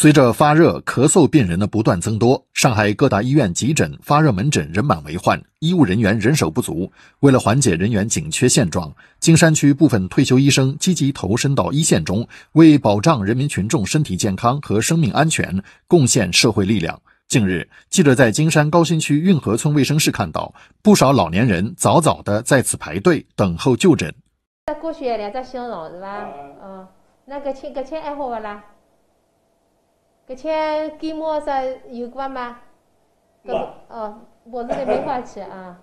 随着发热、咳嗽病人的不断增多，上海各大医院急诊、发热门诊人满为患，医务人员人手不足。为了缓解人员紧缺现状，金山区部分退休医生积极投身到一线中，为保障人民群众身体健康和生命安全，贡献社会力量。近日，记者在金山高新区运河村卫生室看到，不少老年人早早的在此排队等候就诊。在过去两个形容是吧？嗯。那个钱，个钱爱好不啦？搿天感冒啥有过吗？搿哦，我持点免疫啊，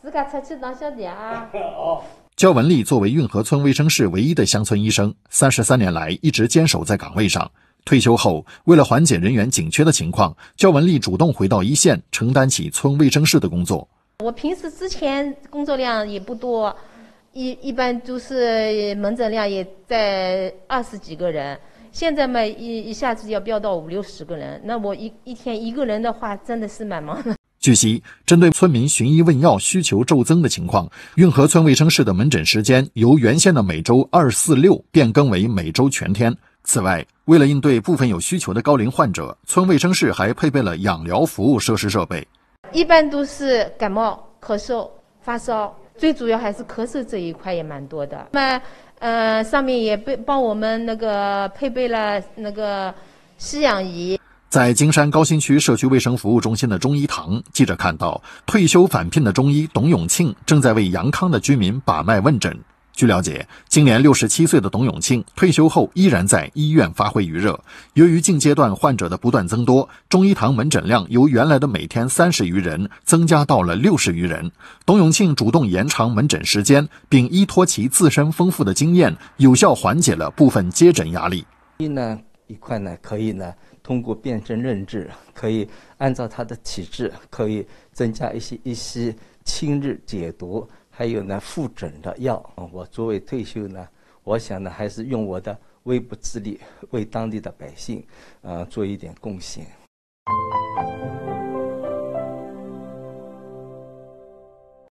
自家出去当小点啊。哦，焦文丽作为运河村卫生室唯一的乡村医生，三十三年来一直坚守在岗位上。退休后，为了缓解人员紧缺的情况，焦文丽主动回到一线，承担起村卫生室的工作。我平时之前工作量也不多，一一般都是门诊量也在二十几个人。现在嘛，一一下子要飙到五六十个人，那我一一天一个人的话，真的是蛮忙的。据悉，针对村民寻医问药需求骤增的情况，运河村卫生室的门诊时间由原先的每周二、四、六变更为每周全天。此外，为了应对部分有需求的高龄患者，村卫生室还配备了养疗服务设施设备。一般都是感冒、咳嗽、发烧。最主要还是咳嗽这一块也蛮多的，那么，呃，上面也被帮我们那个配备了那个吸氧仪。在金山高新区社区卫生服务中心的中医堂，记者看到退休返聘的中医董永庆正在为阳康的居民把脉问诊。据了解，今年六十七岁的董永庆退休后依然在医院发挥余热。由于近阶段患者的不断增多，中医堂门诊量由原来的每天三十余人增加到了六十余人。董永庆主动延长门诊时间，并依托其自身丰富的经验，有效缓解了部分接诊压力。一呢一块呢，可以呢通过辨证论治，可以按照他的体质，可以增加一些一些清热解毒。还有呢，复诊的药，我作为退休呢，我想呢，还是用我的微薄之力为当地的百姓，呃，做一点贡献。